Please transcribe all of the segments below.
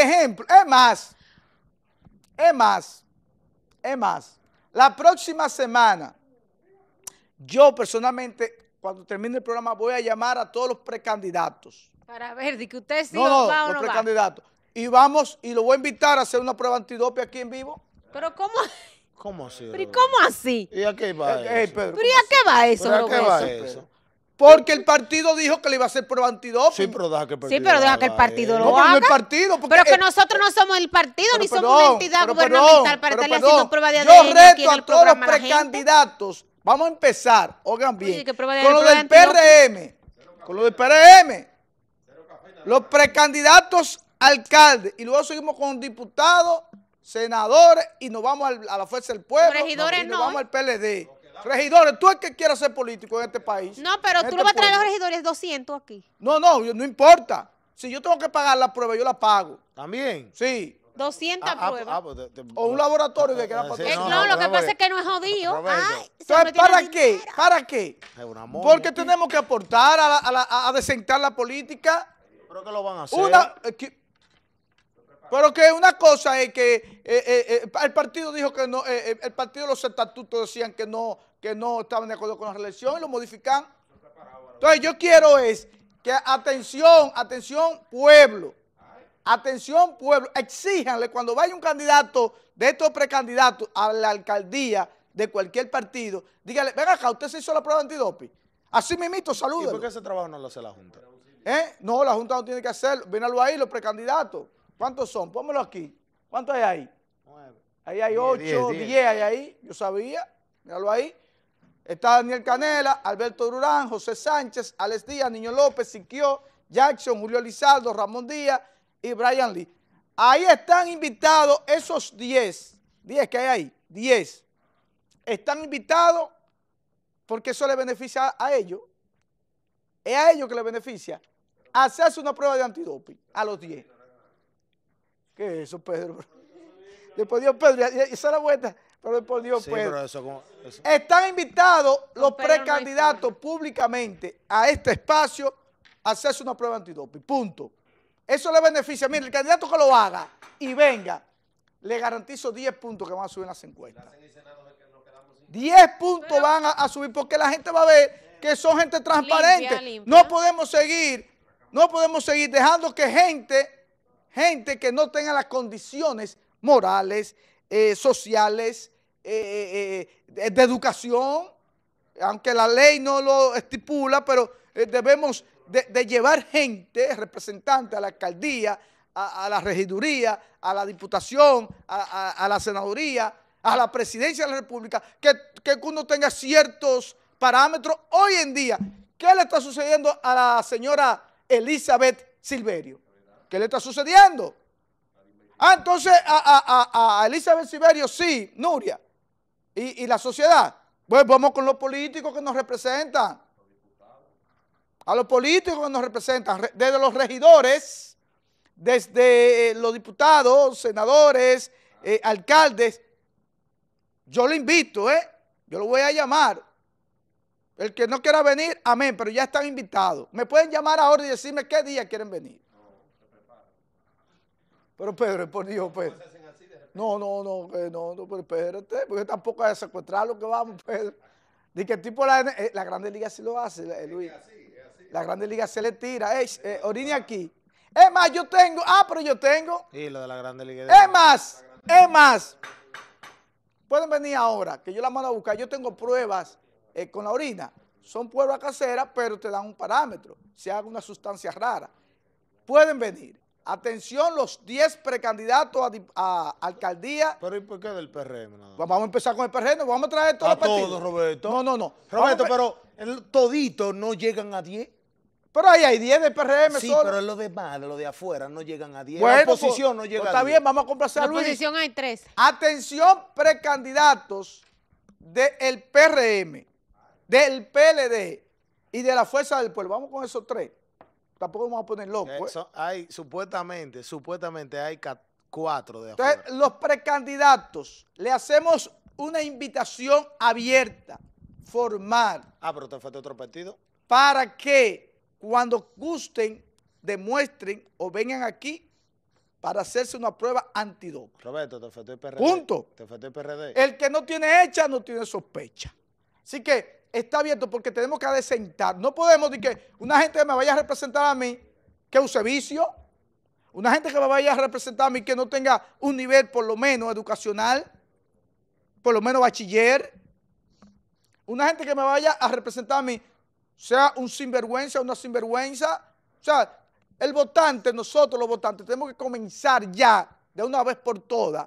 ejemplo, es más, es más, es más, la próxima semana, yo personalmente, cuando termine el programa, voy a llamar a todos los precandidatos. Para ver, de que usted sí no, los precandidatos. Y vamos, y lo voy a invitar a hacer una prueba antidopia aquí en vivo. Pero ¿cómo? ¿Cómo así? ¿Pero cómo así? ¿Y a qué va eh, eh, y a qué va eso? Porque el partido dijo que le iba a hacer prueba antidoping. Sí, pero deja que el partido, sí, pero deja que el partido lo, no, El partido, pero que nosotros no somos el partido, ni somos una entidad gubernamental para estarle haciendo prueba de ADN Yo reto a todos los precandidatos. Vamos a empezar, oigan pues bien, con, lo del PRM, con lo del PRM. Los precandidatos alcaldes. Y luego seguimos con diputados, senadores y nos vamos a la Fuerza del Pueblo. Regidores y nos vamos ¿eh? al PLD. Regidores, tú es que quieres ser político en este país. No, pero tú este lo vas a traer a los regidores 200 aquí. No, no, no importa. Si yo tengo que pagar la prueba, yo la pago. ¿También? Sí. 200 ah, ah, pruebas. Ah, pues, o un laboratorio de que era eh, no, lo que pasa es que no es jodido. Entonces, ¿para qué? ¿Para qué? Porque tenemos que aportar a, la, la, política. que lo van a hacer? Una, eh, pero que una cosa es que eh, eh, eh, el partido dijo que no, el partido de los estatutos decían que no, que no estaban de acuerdo con la reelección y lo modifican. Entonces yo quiero es que atención, atención pueblo, atención pueblo, exíjanle cuando vaya un candidato de estos precandidatos a la alcaldía de cualquier partido, dígale, venga acá, usted se hizo la prueba antidoping. Así mismito, saludos. ¿Y por qué ese trabajo no lo hace la Junta? No, la Junta no tiene que hacerlo. Vénalo ahí, los precandidatos. ¿Cuántos son? Pónmelo aquí. ¿Cuántos hay ahí? Nueve. Ahí hay ocho, diez, hay ahí. Yo sabía. Míralo ahí. Está Daniel Canela, Alberto Durán, José Sánchez, Alex Díaz, Niño López, Siquio, Jackson, Julio Lizardo, Ramón Díaz y Brian Lee. Ahí están invitados esos 10, 10 que hay ahí, 10. Están invitados porque eso le beneficia a ellos. Es a ellos que les beneficia hacerse una prueba de antidoping, a los diez. ¿Qué es eso, Pedro? Después dio Pedro, esa era la vuelta. Pero después dio Pedro. Están invitados los precandidatos públicamente a este espacio a hacerse una prueba antidoping. Punto. Eso le beneficia. Mire, el candidato que lo haga y venga, le garantizo 10 puntos que van a subir en las encuestas. 10 puntos van a, subir porque la gente va a ver que son gente transparente. No podemos seguir, no podemos seguir dejando que gente gente que no tenga las condiciones morales, eh, sociales, eh, eh, de educación, aunque la ley no lo estipula, pero debemos de, llevar gente, representante a la alcaldía, a, la regiduría, a la diputación, a, la senaduría, a la presidencia de la república, que, que uno tenga ciertos parámetros hoy en día. ¿Qué le está sucediendo a la señora Elizabeth Silverio? ¿Qué le está sucediendo? Ah, entonces a, a, Elizabeth Siberio sí, Nuria. ¿Y, la sociedad? Pues vamos con los políticos que nos representan. A los políticos que nos representan, desde los regidores, desde eh, los diputados, senadores, eh, alcaldes. Yo lo invito, ¿eh? Yo lo voy a llamar. El que no quiera venir, amén, pero ya están invitados. Me pueden llamar ahora y decirme qué día quieren venir. Pero Pedro, por Dios, pues. Pedro. No, no, no, no, pero espérate, porque tampoco es secuestrar lo que vamos, Pedro. Dice que el tipo la, eh, la Grande Liga sí lo hace, eh, Luis. La Grande Liga se le tira. Orina eh, orine aquí. Es más, yo tengo. Ah, pero yo tengo. Sí, lo de la Grande Liga. Es más, es más. Pueden venir ahora, que yo la mando a buscar. Yo tengo pruebas con la orina. Son pruebas caseras, pero te dan un parámetro. Si haga una sustancia rara. Pueden venir. Atención, los 10 precandidatos a, alcaldía. ¿Pero y por qué del PRM? Vamos a empezar con el PRM, vamos a traer todos a todos, Roberto. No, no, no. Roberto, pero el todito no llegan a 10. Pero ahí hay 10 del PRM sí, pero los demás, los de afuera, no llegan a 10. la oposición no pues, llega pues, a 10. Está bien, vamos a complacer a Luis. La oposición hay 3. Atención, precandidatos del PRM, del PLD y de la Fuerza del Pueblo. Vamos con esos tres tampoco vamos a poner eh, ¿eh? hay, supuestamente, supuestamente hay cuatro de acuerdo. Entonces, los precandidatos, le hacemos una invitación abierta, formal. Ah, pero te fue otro partido. Para que cuando gusten, demuestren o vengan aquí para hacerse una prueba antidopa. Roberto, te el PRD. Punto. Te el PRD. El que no tiene hecha no tiene sospecha. Así que está abierto porque tenemos que adecentar. No podemos decir que una gente que me vaya a representar a mí, que use vicio, una gente que me vaya a representar a mí que no tenga un nivel por lo menos educacional, por lo menos bachiller, una gente que me vaya a representar a mí, sea un sinvergüenza, o una sinvergüenza. O sea, el votante, nosotros los votantes, tenemos que comenzar ya, de una vez por todas,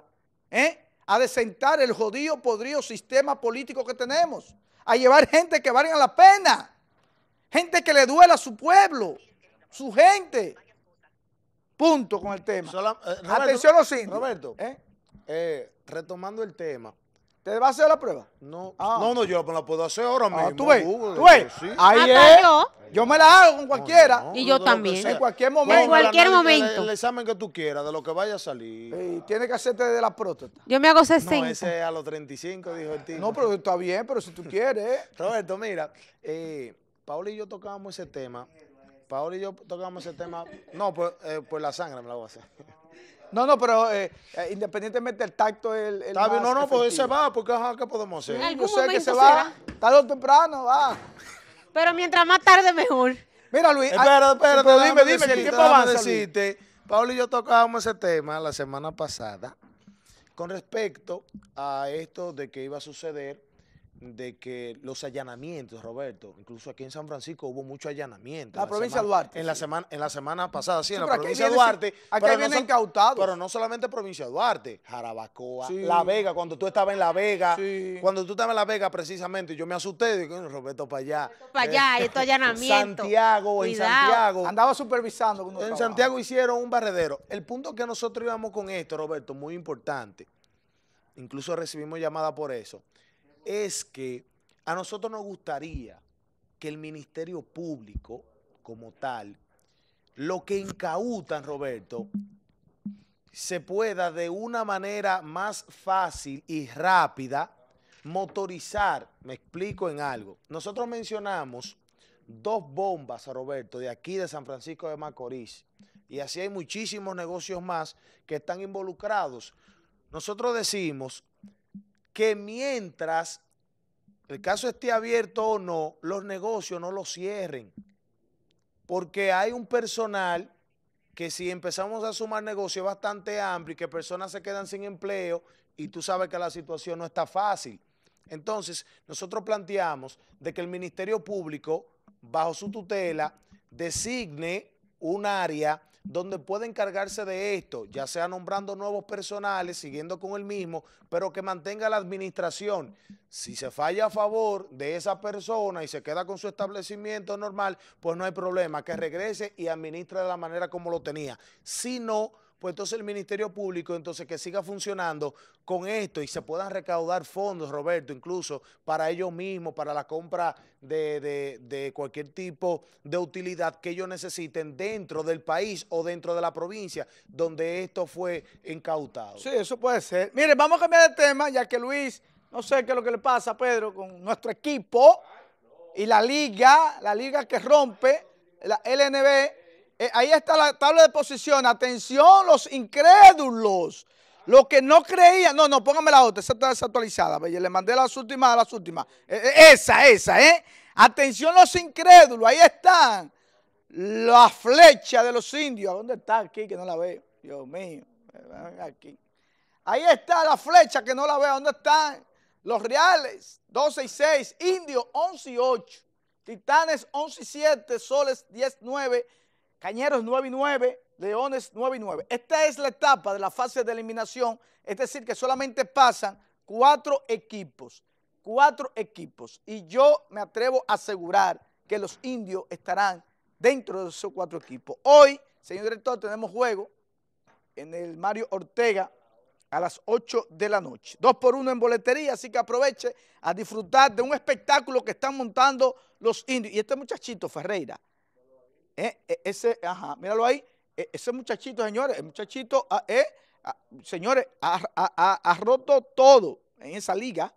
¿eh? a desentar el jodido, podrido sistema político que tenemos a llevar gente que valga la pena, gente que le duela a su pueblo, su gente. Punto con el tema. Eh, Atención los cinco. Roberto, ¿eh? Eh, retomando el tema, ¿Te va a hacer la prueba? No, ah. no, no, yo la puedo hacer ahora ah, mismo. Ah, ¿Tú ves? Ahí es. Yo? me la hago con cualquiera. y yo también. En cualquier momento. En cualquier momento. El, examen que tú quieras, de lo que vaya a salir. tiene que hacerte de la próstata. Yo me hago 60. No, ese a los 35, dijo el tío. No, pero está bien, pero si tú quieres. Roberto, mira, eh, Paola y yo tocábamos ese tema. Paola y yo tocábamos ese tema. No, pues, eh, pues la sangre me la voy a hacer. No, no, pero eh, eh, independientemente del tacto, el, el no, no, pues se va, porque ¿qué podemos hacer? Yo sé que se va, tarde o temprano, va. Pero mientras más tarde, mejor. Mira, Luis. Espera, ah, espera, dime, dime, el tiempo Pablo y yo tocábamos ese tema la semana pasada con respecto a esto de que iba a suceder de que los allanamientos, Roberto, incluso aquí en San Francisco hubo muchos allanamientos. La, provincia de Duarte. En, la semana, en la semana pasada, sí, en la provincia de Duarte. Aquí vienen no Pero no solamente provincia Duarte, Jarabacoa, La Vega, cuando tú estabas en La Vega, cuando tú estabas en La Vega precisamente, yo me asusté, digo, Roberto, para allá. Para allá, este, estos allanamientos Santiago, en Santiago. Andaba supervisando. En Santiago hicieron un barredero. El punto que nosotros íbamos con esto, Roberto, muy importante, incluso recibimos llamada por eso, es que a nosotros nos gustaría que el Ministerio Público, como tal, lo que incautan, Roberto, se pueda de una manera más fácil y rápida motorizar. Me explico en algo. Nosotros mencionamos dos bombas, a Roberto, de aquí de San Francisco de Macorís. Y así hay muchísimos negocios más que están involucrados. Nosotros decimos que mientras el caso esté abierto o no, los negocios no los cierren. Porque hay un personal que si empezamos a sumar negocios bastante amplio y que personas se quedan sin empleo y tú sabes que la situación no está fácil. Entonces, nosotros planteamos de que el Ministerio Público, bajo su tutela, designe un área donde puede encargarse de esto, ya sea nombrando nuevos personales, siguiendo con el mismo, pero que mantenga la administración. Si se falla a favor de esa persona y se queda con su establecimiento normal, pues no hay problema, que regrese y administre de la manera como lo tenía. Si no, pues entonces el Ministerio Público, entonces que siga funcionando con esto y se puedan recaudar fondos, Roberto, incluso para ellos mismos, para la compra de, cualquier tipo de utilidad que ellos necesiten dentro del país o dentro de la provincia donde esto fue incautado. Sí, eso puede ser. Mire, vamos a cambiar de tema, ya que Luis, no sé qué es lo que le pasa, Pedro, con nuestro equipo y la liga, la liga que rompe, la LNB, eh, ahí está la tabla de posición. Atención, los incrédulos. Los que no creían. No, no, póngame la otra. Esa está desactualizada. Le mandé las últimas, a las últimas. Eh, eh, esa, esa, ¿eh? Atención, los incrédulos. Ahí están. La flecha de los indios. ¿Dónde está aquí que no la veo? Dios mío. Aquí. Ahí está la flecha que no la veo. ¿Dónde están? Los reales, 12 y 6. Indios, 11 y 8. Titanes, 11 y 7. Soles, 10, 9. Cañeros 9 y 9, Leones 9 y 9. Esta es la etapa de la fase de eliminación, es decir, que solamente pasan cuatro equipos, cuatro equipos. Y yo me atrevo a asegurar que los indios estarán dentro de esos cuatro equipos. Hoy, señor director, tenemos juego en el Mario Ortega a las 8 de la noche. Dos por uno en boletería, así que aproveche a disfrutar de un espectáculo que están montando los indios. Y este muchachito Ferreira, eh, eh, ese, ajá, míralo ahí. E, ese muchachito, señores, el muchachito, ah, eh, ah, señores, ha, roto todo en esa liga.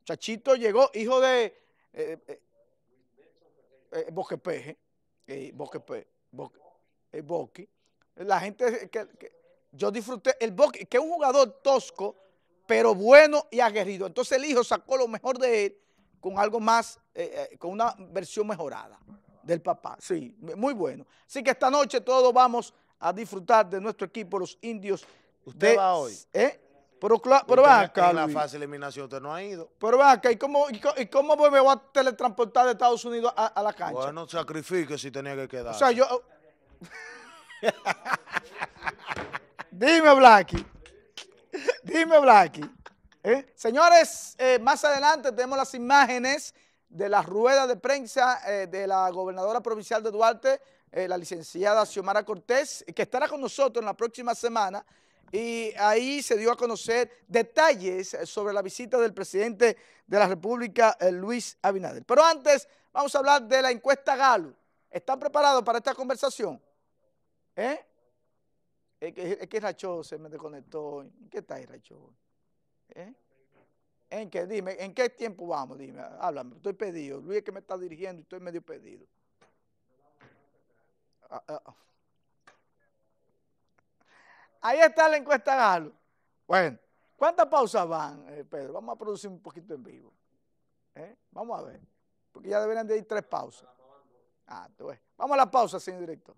Muchachito llegó, hijo de eh, eh, Bosquepeje, Bosque, La gente que, yo disfruté, el Bosque, que es un jugador tosco, pero bueno y aguerrido. Entonces el hijo sacó lo mejor de él con algo más, con una versión mejorada. Del papá, sí, muy bueno. Así que esta noche todos vamos a disfrutar de nuestro equipo, los indios. ¿Usted va hoy? ¿Eh? Pero, va En la fase de eliminación usted no ha ido. Pero va acá, ¿y cómo, y, me voy a teletransportar de Estados Unidos a, la cancha? Bueno, sacrifique si tenía que quedar. O sea, yo. Oh. Dime, Blacky. Dime, Blacky. ¿Eh? Señores, eh, más adelante tenemos las imágenes de la rueda de prensa eh, de la gobernadora provincial de Duarte, eh, la licenciada Xiomara Cortés, que estará con nosotros en la próxima semana. Y ahí se dio a conocer detalles sobre la visita del presidente de la República, eh, Luis Abinader. Pero antes, vamos a hablar de la encuesta Galo. ¿Están preparados para esta conversación? ¿Eh? Es que, es que Racho se me desconectó. ¿Qué tal ahí, Racho? ¿Eh? ¿En qué? Dime, ¿en qué tiempo vamos? Dime, háblame, estoy pedido. Luis es que me está dirigiendo y estoy medio pedido. Ah, ah, ah. Ahí está la encuesta, Galo. Bueno, ¿cuántas pausas van, eh, Pedro? Vamos a producir un poquito en vivo. ¿eh? Vamos a ver, porque ya deberían de ir tres pausas. Ah, Vamos a la pausa, señor director.